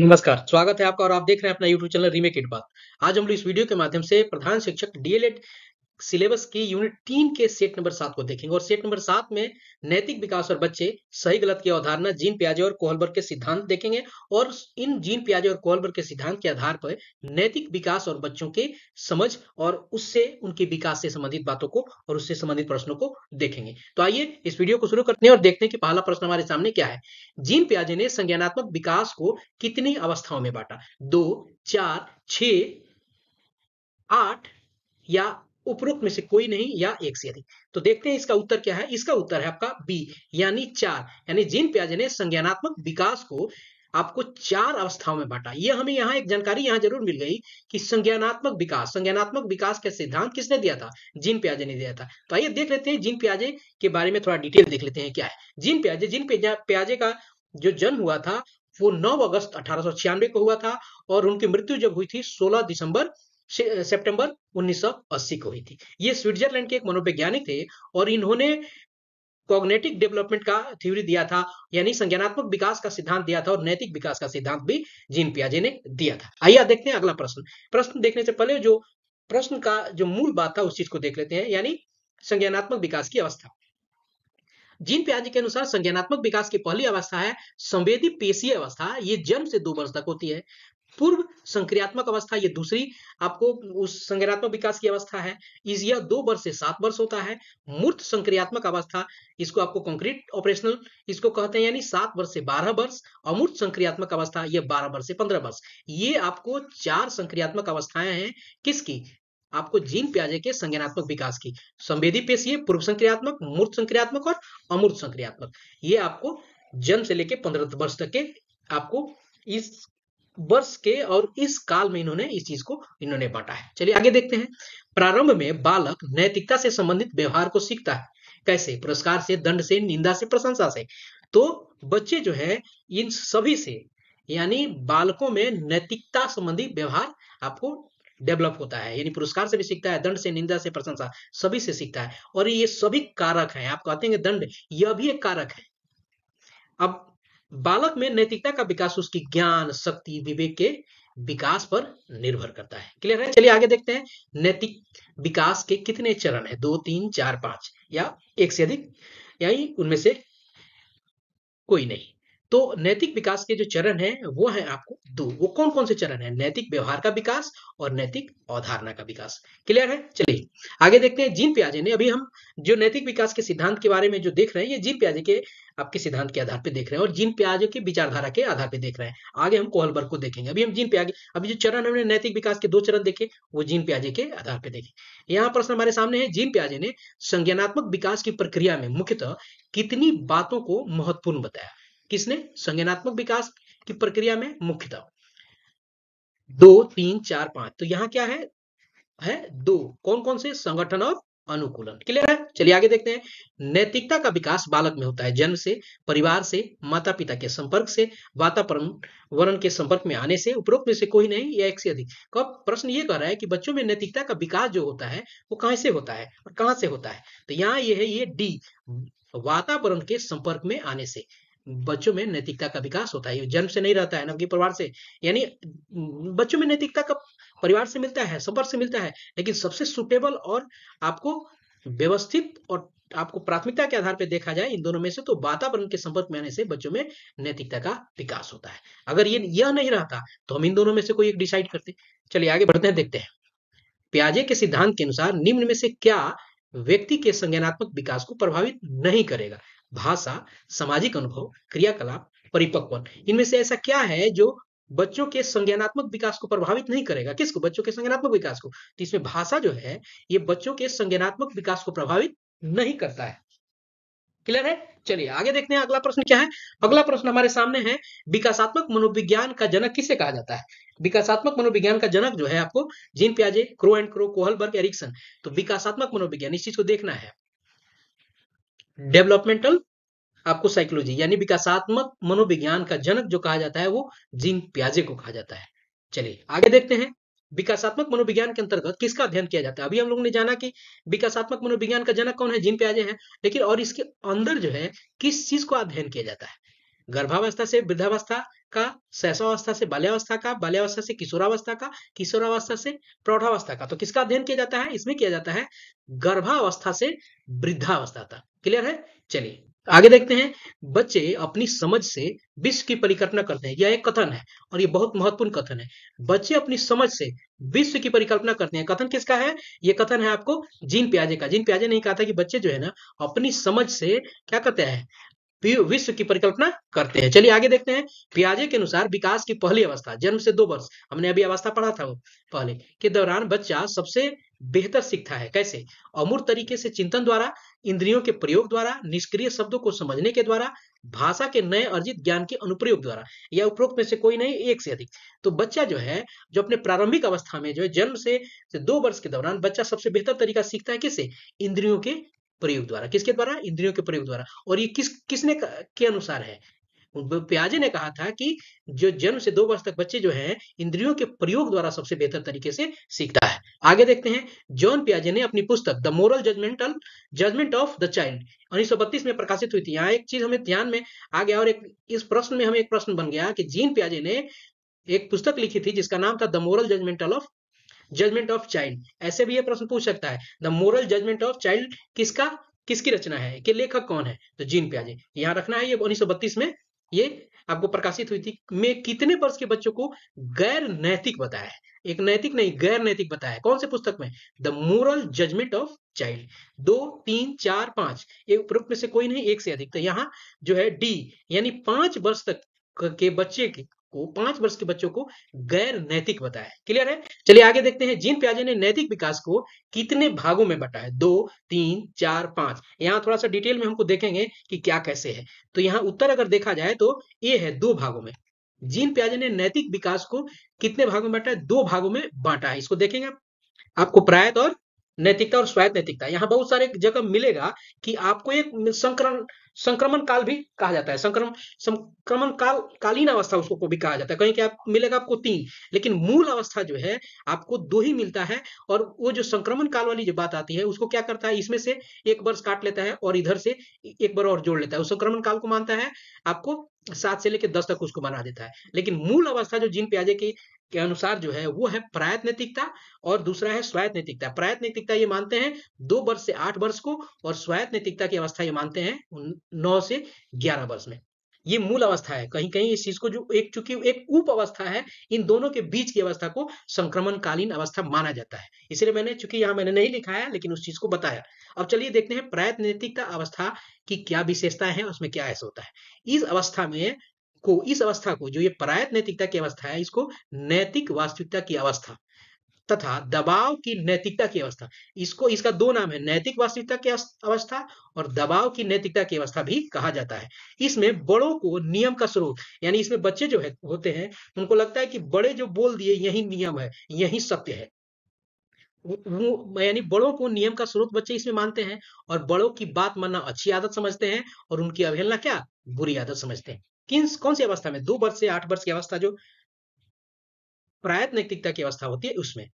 नमस्कार स्वागत है आपका और आप देख रहे हैं अपना YouTube चैनल रीमेक इट बात आज हम लोग इस वीडियो के माध्यम से प्रधान शिक्षक डीएलएड सिलेबस की यूनिट तीन के सेट नंबर सात को देखेंगे और सेट नंबर सात में नैतिक विकास और बच्चे सही गलत की अवधारणा जीन प्याजे और कोहलबर्ग के सिद्धांत देखेंगे और इन जीन प्याजे और कोहलबर्ग के सिद्धांत के आधार पर नैतिक विकास और बच्चों के समझ और उससे उनके विकास से संबंधित बातों को और उससे संबंधित प्रश्नों को देखेंगे तो आइए इस वीडियो को शुरू करते हैं और देखते हैं कि पहला प्रश्न हमारे सामने क्या है जीन प्याजे ने संज्ञानात्मक विकास को कितनी अवस्थाओं में बांटा दो चार छ आठ या उपरोक्त में से कोई नहीं या एक से अधिक तो देखते हैं इसका उत्तर क्या है इसका उत्तर है आपका बी यानी चार यानी जिन प्याजे ने संज्ञानात्मक विकास को आपको चार अवस्थाओं में बांटा यह हमें यहाँ एक जानकारी यहाँ जरूर मिल गई कि संज्ञानात्मक विकास संज्ञानात्मक विकास का सिद्धांत किसने दिया था जिन प्याजे ने दिया था तो आइए देख लेते हैं जिन प्याजे के बारे में थोड़ा डिटेल देख लेते हैं क्या है जिन प्याजे जिन प्याजे का जो जन्म हुआ था वो 9 अगस्त अठारह को हुआ था और उनकी मृत्यु जब हुई थी 16 दिसंबर सितंबर 1980 को हुई थी ये स्विट्जरलैंड के एक मनोवैज्ञानिक थे और इन्होंने कॉग्नेटिक डेवलपमेंट का थ्योरी दिया था यानी संज्ञानात्मक विकास का सिद्धांत दिया था और नैतिक विकास का सिद्धांत भी जीन पियाजे ने दिया था आइए देखते हैं अगला प्रश्न प्रश्न देखने से पहले जो प्रश्न का जो मूल बात था उस चीज को देख लेते हैं यानी संज्ञानात्मक विकास की अवस्था जीन प्याजी के अनुसार संज्ञानात्मक विकास की पहली अवस्था है संवेदी पेशीय अवस्था ये जन्म से दो वर्ष तक होती है पूर्व संक्रियात्मक अवस्था ये दूसरी आपको उस संक्रियात्मक विकास की अवस्था है इस यह दो वर्ष से सात वर्ष होता है मूर्त संक्रियात्मक अवस्था इसको आपको कंक्रीट ऑपरेशनल इसको कहते हैं यानी सात वर्ष से बारह वर्ष अमूर्त संक्रियात्मक अवस्था यह बारह वर्ष से पंद्रह वर्ष ये आपको चार संक्रियात्मक अवस्थाएं हैं किसकी आपको जीन प्याजे के संज्ञानात्मक विकास की संवेदी पेशी पूर्व संक्रियात्मक मूर्त संक्रियात्मक और अमूर्त संक्रियात्मक ये आपको जन्म से लेकर पंद्रह वर्ष तक के आपको इस वर्ष के और इस काल में इन्होंने इस चीज को इन्होंने बांटा है चलिए आगे देखते हैं प्रारंभ में बालक नैतिकता से संबंधित व्यवहार को सीखता है कैसे पुरस्कार से दंड से निंदा से प्रशंसा से तो बच्चे जो है इन सभी से यानी बालकों में नैतिकता संबंधी व्यवहार आपको डेवलप होता है यानी पुरस्कार से भी सीखता है दंड से निंदा से प्रशंसा सभी से सीखता है और ये सभी कारक हैं आप कहते हैं दंड यह भी एक कारक है अब बालक में नैतिकता का विकास उसकी ज्ञान शक्ति विवेक के विकास पर निर्भर करता है क्लियर है चलिए आगे देखते हैं नैतिक विकास के कितने चरण है दो तीन चार पांच या एक से अधिक यानी उनमें से कोई नहीं तो नैतिक विकास के जो चरण है वो है आपको दो वो कौन कौन से चरण है नैतिक व्यवहार का विकास और नैतिक अवधारणा का विकास क्लियर है चलिए आगे देखते हैं जीन प्याजे ने अभी हम जो नैतिक विकास के सिद्धांत के बारे में जो देख रहे हैं ये जीन प्याजे के आपके सिद्धांत के आधार पर देख रहे हैं और जीन प्याजे की विचारधारा के आधार पर देख रहे हैं आगे हम कोहलबर को देखेंगे अभी हम जीन प्याजे अभी जो चरण हमने नैतिक विकास के दो चरण देखे वो जीन प्याजे के आधार पर देखे यहाँ प्रश्न हमारे सामने है जीन प्याजे ने संज्ञानात्मक विकास की प्रक्रिया में मुख्यतः कितनी बातों को महत्वपूर्ण बताया किसने संज्ञानात्मक विकास की प्रक्रिया में मुख्यतः दो तीन चार पांच तो यहाँ क्या है है दो कौन कौन से संगठन और अनुकूलन क्लियर है चलिए आगे देखते हैं नैतिकता का विकास बालक में होता है जन्म से परिवार से माता पिता के संपर्क से वातावरण वर्ण के संपर्क में आने से उपरोक्त में से कोई नहीं या एक से अधिक कब तो प्रश्न ये कह रहा है कि बच्चों में नैतिकता का विकास जो होता है वो कहां से होता है और कहां से होता है तो यहाँ ये है ये डी वातावरण के संपर्क में आने से बच्चों में नैतिकता का विकास होता है जन्म से नहीं रहता है नवकी परिवार से यानी बच्चों में नैतिकता का परिवार से मिलता है सबर से मिलता है लेकिन सबसे सुटेबल और आपको व्यवस्थित और आपको प्राथमिकता के आधार पर देखा जाए इन दोनों में से तो वातावरण के संपर्क में आने से बच्चों में नैतिकता का विकास होता है अगर ये यह नहीं रहता तो हम इन दोनों में से कोई एक डिसाइड करते चलिए आगे बढ़ते हैं देखते हैं प्याजे के सिद्धांत के अनुसार निम्न में से क्या व्यक्ति के संज्ञानात्मक विकास को प्रभावित नहीं करेगा भाषा सामाजिक अनुभव क्रियाकलाप परिपक्वन इनमें से ऐसा क्या है जो बच्चों के संज्ञानात्मक विकास को प्रभावित नहीं करेगा किसको बच्चों के संज्ञानात्मक विकास को तो इसमें भाषा जो है ये बच्चों के संज्ञानात्मक विकास को प्रभावित नहीं करता है क्लियर है चलिए आगे देखते हैं अगला प्रश्न क्या है अगला प्रश्न हमारे सामने है विकासात्मक मनोविज्ञान का जनक किसे कहा जाता है विकासात्मक मनोविज्ञान का जनक जो है आपको जीन प्याजे Crow and Crow Kohlberg Erikson तो विकासात्मक मनोविज्ञान इस चीज को देखना है डेवलपमेंटल आपको साइकोलॉजी यानी विकासात्मक मनोविज्ञान का जनक जो कहा जाता है वो जिंग प्याजे को कहा जाता है चलिए आगे देखते हैं विकासात्मक मनोविज्ञान के अंतर्गत किसका अध्ययन किया जाता है अभी हम लोग ने जाना कि विकासात्मक मनोविज्ञान का जनक कौन है जिन प्याजे हैं लेकिन और इसके अंदर जो है किस चीज को अध्ययन किया जाता है गर्भावस्था से वृद्धावस्था का सहसावस्था से बाल्यावस्था का बाल्यावस्था से किशोरावस्था का किशोरावस्था से प्रौढ़ावस्था का तो किसका अध्ययन किया जाता है इसमें किया जाता है गर्भावस्था से वृद्धावस्था तक क्लियर है चलिए आगे देखते हैं बच्चे अपनी समझ से विश्व की परिकल्पना करते हैं यह एक कथन है और यह बहुत महत्वपूर्ण कथन है बच्चे अपनी समझ से विश्व की परिकल्पना करते हैं कथन किसका है यह कथन है आपको जीन प्याजे का जीन प्याजे नहीं कहा था कि बच्चे जो है ना अपनी समझ से क्या करते हैं विश्व की परिकल्पना करते हैं चलिए आगे देखते हैं प्याजे के अनुसार विकास की पहली अवस्था जन्म से दो वर्ष हमने अभी अवस्था पढ़ा था वो पहले के दौरान बच्चा सबसे बेहतर सीखता है कैसे अमूर्त तरीके से चिंतन द्वारा इंद्रियों के प्रयोग द्वारा निष्क्रिय शब्दों को समझने के द्वारा भाषा के नए अर्जित ज्ञान के अनुप्रयोग द्वारा या उपरोक्त में से कोई नहीं एक से अधिक तो बच्चा जो है जो अपने प्रारंभिक अवस्था में जो है जन्म से, से दो वर्ष के दौरान बच्चा सबसे बेहतर तरीका सीखता है किससे इंद्रियों के प्रयोग द्वारा किसके द्वारा इंद्रियों के प्रयोग द्वारा और ये किस किसने के अनुसार है प्याजे ने कहा था कि जो जन्म से दो वर्ष तक बच्चे जो है इंद्रियों के प्रयोग द्वारा सबसे बेहतर तरीके से सीखता है आगे देखते हैं जॉन प्याजे ने अपनी पुस्तक the moral judgmental judgment of the child उन्नीस में प्रकाशित हुई थी यहाँ एक चीज हमें ध्यान में आ गया और एक इस प्रश्न में हमें एक प्रश्न बन गया कि जीन प्याजे ने एक पुस्तक लिखी थी जिसका नाम था the moral judgmental of judgment of child ऐसे भी यह प्रश्न पूछ सकता है the moral judgment of child किसका किसकी रचना है कि लेखक कौन है तो जीन प्याजे यहाँ रखना है ये 1932 में ये आपको प्रकाशित हुई थी में कितने वर्ष के बच्चों को गैर नैतिक बताया है एक नैतिक नहीं गैर नैतिक बताया है कौन से पुस्तक में the moral judgment of child दो तीन चार पांच ये उपरोक्त में से कोई नहीं एक से अधिक तो यहाँ जो है डी यानी पांच वर्ष तक के बच्चे की को पांच वर्ष के बच्चों को गैर नैतिक बताया क्लियर है चलिए आगे देखते हैं जीन प्याजे ने नैतिक विकास को कितने भागों में बटा है दो तीन चार पांच यहाँ थोड़ा सा डिटेल में हमको देखेंगे कि क्या कैसे है तो यहाँ उत्तर अगर देखा जाए तो ये है दो भागों में जीन प्याजे ने नैतिक विकास को कितने भागों में बांटा है दो भागों में बांटा है इसको देखेंगे आपको प्रायत और नैतिकता और स्वायत्त नैतिकता यहाँ बहुत सारे जगह मिलेगा कि आपको एक संक्रमण संक्रमण काल भी कहा जाता है संक्रम संक्रमण काल कालीन अवस्था उसको को भी कहा जाता है कहीं कि आप मिलेगा आपको तीन लेकिन मूल अवस्था जो है आपको दो ही मिलता है और वो जो संक्रमण काल वाली जो बात आती है उसको क्या करता है इसमें से एक वर्ष काट लेता है और इधर से एक बार और जोड़ लेता है उस संक्रमण काल को मानता है आपको सात से लेकर दस तक उसको बना देता है लेकिन मूल अवस्था जो जिन प्याजे की के अनुसार जो है वो है प्रायत नैतिकता और दूसरा है स्वायत्त नैतिकता प्रायत नैतिकता ये मानते हैं दो वर्ष से आठ वर्ष को और स्वायत्त नैतिकता की अवस्था ये मानते हैं नौ से ग्यारह वर्ष में ये मूल अवस्था है कहीं कहीं इस चीज को जो एक चूंकि एक उप अवस्था है इन दोनों के बीच की अवस्था को संक्रमणकालीन अवस्था माना जाता है इसलिए मैंने चूंकि यहाँ मैंने नहीं लिखा है लेकिन उस चीज को बताया अब चलिए देखते हैं प्रायत नैतिकता अवस्था की क्या विशेषता है उसमें क्या ऐसा होता है इस अवस्था में को इस अवस्था को जो ये परायत नैतिकता की अवस्था है इसको नैतिक वास्तविकता की अवस्था तथा दबाव की नैतिकता की अवस्था इसको इसका दो नाम है नैतिक वास्तविकता की अवस्था और दबाव की नैतिकता की अवस्था भी कहा जाता है इसमें बड़ों को नियम का स्वरूप यानी इसमें बच्चे जो है होते हैं उनको लगता है कि बड़े जो बोल दिए यही नियम है यही सत्य है यानी बड़ों को नियम का स्रोत बच्चे इसमें मानते हैं और बड़ों की बात मानना अच्छी आदत समझते हैं और उनकी अवहेलना क्या बुरी आदत समझते हैं किन कौन सी अवस्था में दो वर्ष से आठ वर्ष की अवस्था जो प्रायत नैतिकता की अवस्था होती है उसमें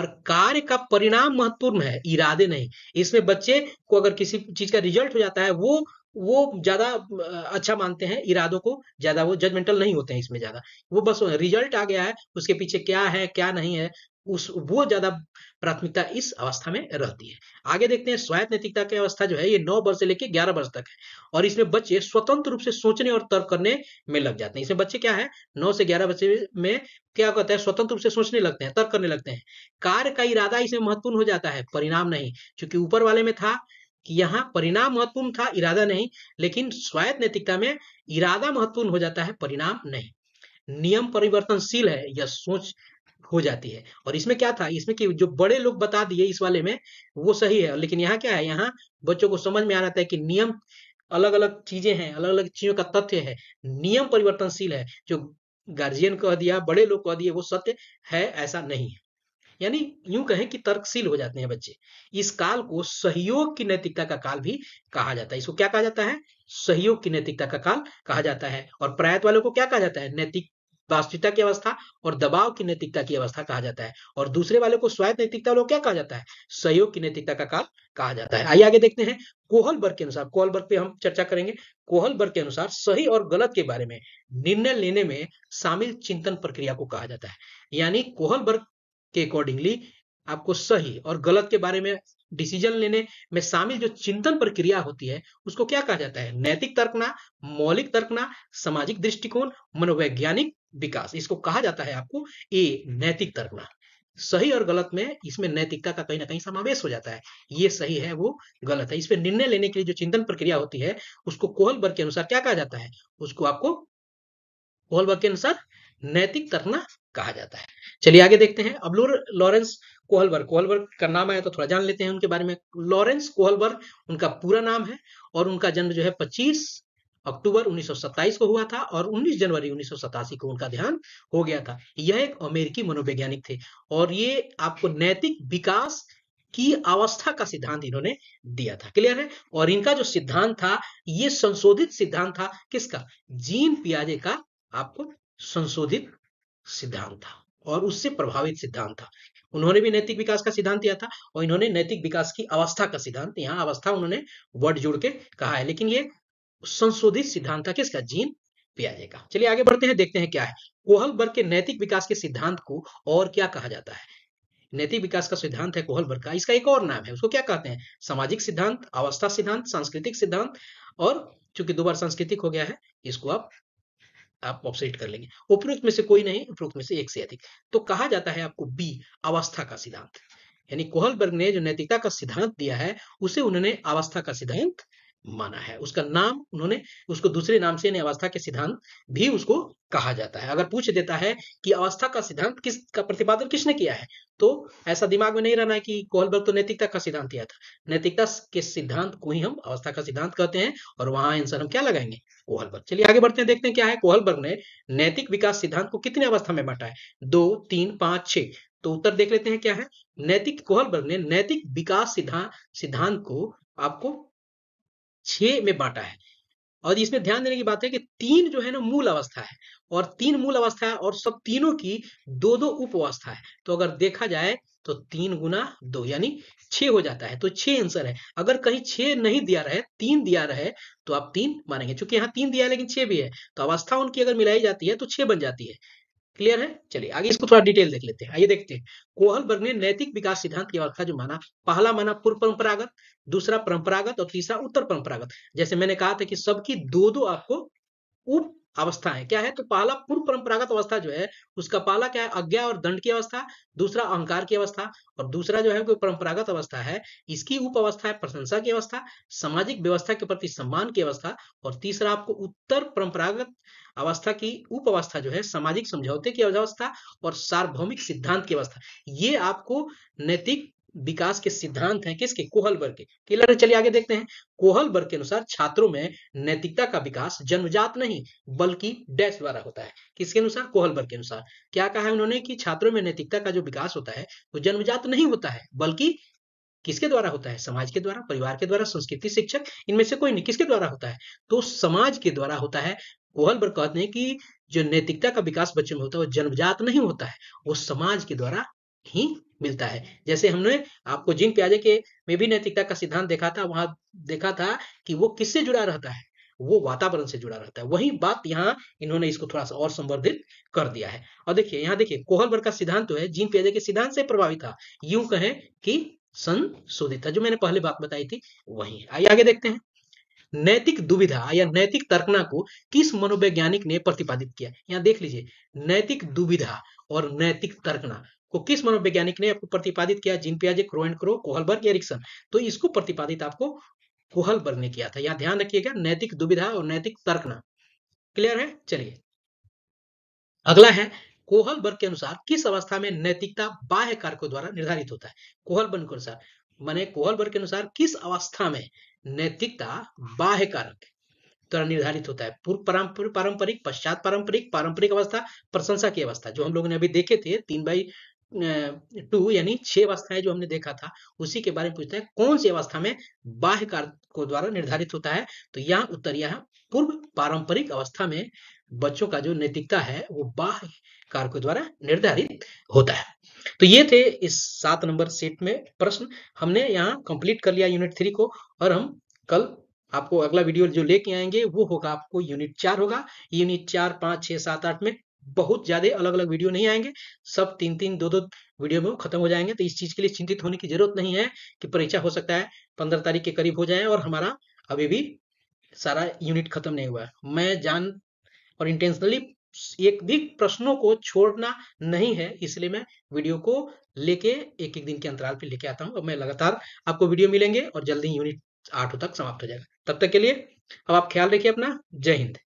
और कार्य का परिणाम महत्वपूर्ण है इरादे नहीं इसमें बच्चे को अगर किसी चीज का रिजल्ट हो जाता है वो वो ज्यादा अच्छा मानते हैं इरादों को ज्यादा वो जजमेंटल नहीं होते हैं इसमें ज्यादा वो बस रिजल्ट आ गया है उसके पीछे क्या है क्या नहीं है उस वो ज्यादा प्राथमिकता इस अवस्था में रहती है आगे देखते हैं स्वायत्त नैतिकता की अवस्था जो है ये नौ वर्ष से लेकर ग्यारह वर्ष तक है और इसमें बच्चे स्वतंत्र रूप से सोचने और तर्क करने में लग जाते हैं इसमें बच्चे क्या है नौ से ग्यारह बच्चे में क्या कहते हैं स्वतंत्र रूप से सोचने लगते हैं तर्क करने लगते हैं कार्य का इरादा इसमें महत्वपूर्ण हो जाता है परिणाम नहीं क्योंकि ऊपर वाले में था कि यहाँ परिणाम महत्वपूर्ण था इरादा नहीं लेकिन स्वायत्त नैतिकता में इरादा महत्वपूर्ण हो जाता है परिणाम नहीं नियम परिवर्तनशील है यह सोच हो जाती है और इसमें क्या था इसमें कि जो बड़े लोग बता दिए इस वाले में वो सही है लेकिन यहाँ क्या है यहाँ बच्चों को समझ में आना था कि नियम अलग अलग चीजें हैं अलग अलग चीजों का तथ्य है नियम परिवर्तनशील है जो गार्जियन कह दिया बड़े लोग कह दिए वो सत्य है ऐसा नहीं है यानी यूं कहें कि तर्कशील हो जाते हैं बच्चे इस काल को सहयोग की नैतिकता का काल भी कहा जाता है इसको क्या कहा जाता है सहयोग की नैतिकता का काल कहा जाता है और प्रायत वालों को क्या कहा जाता है नैतिक वास्तविकता की अवस्था और दबाव की नैतिकता की अवस्था कहा जाता है और दूसरे वाले को स्वायत्त नैतिकता वालों क्या कहा जाता है सहयोग की नैतिकता का काल कहा जाता है आइए आगे देखते हैं कोहल वर्ग के अनुसार कोहल वर्ग पे हम चर्चा करेंगे कोहल वर्ग के अनुसार सही और गलत के बारे में निर्णय लेने में शामिल चिंतन प्रक्रिया को कहा जाता है यानी कोहल वर्ग के अकॉर्डिंगली आपको सही और गलत के बारे में डिसीजन लेने में शामिल जो चिंतन प्रक्रिया होती है उसको क्या कहा जाता है नैतिक तर्कना मौलिक तर्कना सामाजिक दृष्टिकोण मनोवैज्ञानिक विकास इसको कहा जाता है आपको ए नैतिक तर्कना सही और गलत में इसमें नैतिकता का कहीं ना कहीं समावेश हो जाता है ये सही है वो गलत है इसमें निर्णय लेने के लिए जो चिंतन प्रक्रिया होती है उसको कोहलबर्ग के अनुसार क्या कहा जाता है उसको आपको कोहलबर्ग के अनुसार नैतिक तर्कना कहा जाता है चलिए आगे देखते हैं अब लॉरेंस कोहलबर्ग कोहलबर्ग का नाम आया तो थोड़ा जान लेते हैं उनके बारे में लॉरेंस कोहलबर्ग उनका पूरा नाम है और उनका जन्म जो है 25 अक्टूबर 1927 को हुआ था और 19 जनवरी उन्नीस को उनका ध्यान हो गया था यह एक अमेरिकी मनोवैज्ञानिक थे और ये आपको नैतिक विकास की अवस्था का सिद्धांत इन्होंने दिया था क्लियर है और इनका जो सिद्धांत था ये संशोधित सिद्धांत था किसका जीन पियाजे का आपको संशोधित सिद्धांत था और उससे प्रभावित सिद्धांत था उन्होंने भी नैतिक विकास का सिद्धांत दिया था और इन्होंने नैतिक विकास की अवस्था का सिद्धांत यहाँ अवस्था उन्होंने वर्ड जोड़ के कहा है लेकिन ये संशोधित सिद्धांत था किसका जीन पियाजे का चलिए आगे बढ़ते हैं देखते हैं क्या है कोहल वर्ग के नैतिक विकास के सिद्धांत को और क्या कहा जाता है नैतिक विकास का सिद्धांत है कोहल वर्ग का इसका एक और नाम है उसको क्या कहते हैं सामाजिक सिद्धांत अवस्था सिद्धांत सांस्कृतिक सिद्धांत और चूंकि दो बार सांस्कृतिक हो गया है इसको आप आप ऑप्शन कर लेंगे उपरोक्त में से कोई नहीं उपरोक्त में से एक से अधिक तो कहा जाता है आपको बी अवस्था का सिद्धांत यानी कोहलबर्ग ने जो नैतिकता का सिद्धांत दिया है उसे उन्होंने अवस्था का सिद्धांत माना है उसका नाम उन्होंने उसको दूसरे नाम से अवस्था के सिद्धांत भी उसको कहा जाता है अगर पूछ देता है कि अवस्था का सिद्धांत किस का प्रतिपादन किसने किया है तो ऐसा दिमाग में नहीं रहना है कि कोहलबर्ग तो नैतिकता का सिद्धांत दिया था नैतिकता के सिद्धांत को ही हम अवस्था का सिद्धांत कहते हैं और वहां आंसर हम क्या लगाएंगे कोहलबर्ग चलिए आगे बढ़ते हैं देखते हैं क्या है कोहलबर्ग ने नैतिक विकास सिद्धांत को कितने अवस्था में बांटा है दो तीन पांच छह तो उत्तर देख लेते हैं क्या है नैतिक कोहलबर्ग ने नैतिक विकास सिद्धांत सिद्धांत को आपको छ में बांटा है और इसमें ध्यान देने की बात है कि तीन जो है ना मूल अवस्था है और तीन मूल अवस्था है और सब तीनों की दो दो उप अवस्था है तो अगर देखा जाए तो तीन गुना दो यानी छे हो जाता है तो छह आंसर है अगर कहीं छे नहीं दिया रहे तीन दिया रहे तो आप तीन मानेंगे क्योंकि यहाँ तीन दिया है लेकिन छह भी है तो अवस्था उनकी अगर मिलाई जाती है तो छह बन जाती है क्लियर है चलिए आगे इसको थोड़ा डिटेल देख लेते हैं आइए देखते हैं कोहल बर्ग ने नैतिक विकास सिद्धांत की व्याख्या जो माना पहला माना पूर्व परंपरागत दूसरा परंपरागत और तीसरा उत्तर परंपरागत जैसे मैंने कहा था कि सबकी दो दो आपको उप अवस्था है क्या है तो पहला पूर्व परंपरागत अवस्था जो है उसका पहला क्या है अज्ञा और दंड की अवस्था दूसरा अहंकार की अवस्था और दूसरा जो है कोई परंपरागत अवस्था है इसकी उप अवस्था है प्रशंसा की अवस्था सामाजिक व्यवस्था के प्रति सम्मान की अवस्था और तीसरा आपको उत्तर परंपरागत अवस्था की उप अवस्था जो है सामाजिक समझौते की अवस्था और सार्वभौमिक सिद्धांत की अवस्था ये आपको नैतिक विकास के सिद्धांत हैं किसके कोहल वर्ग के क्लियर है चलिए आगे देखते हैं कोहल वर्ग के अनुसार छात्रों में नैतिकता का विकास जन्मजात नहीं बल्कि डैश द्वारा होता है किसके अनुसार कोहल वर्ग के अनुसार क्या कहा है उन्होंने कि छात्रों में नैतिकता का जो विकास होता है वो जन्मजात नहीं होता है बल्कि किसके द्वारा होता है समाज के द्वारा परिवार के द्वारा संस्कृति शिक्षक इनमें से कोई नहीं किसके द्वारा होता है तो समाज के द्वारा होता है कोहल कहते हैं कि जो नैतिकता का विकास बच्चे में होता है वो जन्मजात नहीं होता है वो समाज के द्वारा ही मिलता है जैसे हमने आपको जिन प्याजे के में भी नैतिकता का सिद्धांत देखा था वहां देखा था कि वो किससे जुड़ा रहता है वो वातावरण से जुड़ा रहता है वही बात यहाँ इन्होंने इसको थोड़ा सा और संवर्धित कर दिया है और देखिए यहाँ देखिए कोहलबर का सिद्धांत तो है जीन प्याजे के सिद्धांत से प्रभावित था यूं कहें कि संशोधित था जो मैंने पहले बात बताई थी वही आइए आगे देखते हैं नैतिक दुविधा या नैतिक तर्कना को किस मनोवैज्ञानिक ने प्रतिपादित किया यहाँ देख लीजिए नैतिक दुविधा और नैतिक तर्कना को किस मनोवैज्ञानिक ने आपको प्रतिपादित किया जिन पियाजे Crow and Crow Kohlberg Erikson तो इसको प्रतिपादित आपको कोहलबर्ग ने किया था यह ध्यान रखिएगा नैतिक दुविधा और नैतिक तर्कना क्लियर है चलिए अगला है कोहलबर्ग के अनुसार किस अवस्था में नैतिकता बाह्य कारकों द्वारा निर्धारित होता है कोहलबर्ग के अनुसार माने कोहलबर्ग के अनुसार किस अवस्था में नैतिकता बाह्य कारक द्वारा निर्धारित होता है पूर्व पारंपरिक पश्चात पारंपरिक पारंपरिक अवस्था प्रशंसा की अवस्था जो हम लोगों ने अभी देखे थे तीन बाई टू यानी छह अवस्थाएं जो हमने देखा था उसी के बारे में पूछता है कौन सी अवस्था में बाह्य कार्य को द्वारा निर्धारित होता है तो यहाँ उत्तर यह पूर्व पारंपरिक अवस्था में बच्चों का जो नैतिकता है वो बाह्य कारकों द्वारा निर्धारित होता है तो ये थे इस सात नंबर सेट में प्रश्न हमने यहाँ कंप्लीट कर लिया यूनिट थ्री को और हम कल आपको अगला वीडियो जो लेके आएंगे वो होगा आपको यूनिट चार होगा यूनिट चार पांच छह सात आठ में बहुत ज्यादा अलग अलग वीडियो नहीं आएंगे सब तीन तीन दो दो वीडियो में खत्म हो जाएंगे तो इस चीज के लिए चिंतित होने की जरूरत नहीं है कि परीक्षा हो सकता है पंद्रह तारीख के करीब हो जाए और हमारा अभी भी सारा यूनिट खत्म नहीं हुआ है मैं जान और इंटेंशनली एक भी प्रश्नों को छोड़ना नहीं है इसलिए मैं वीडियो को लेके एक एक दिन के अंतराल पर लेके आता हूँ और मैं लगातार आपको वीडियो मिलेंगे और जल्दी यूनिट आठों तक समाप्त हो जाएगा तब तक के लिए अब आप ख्याल रखिए अपना जय हिंद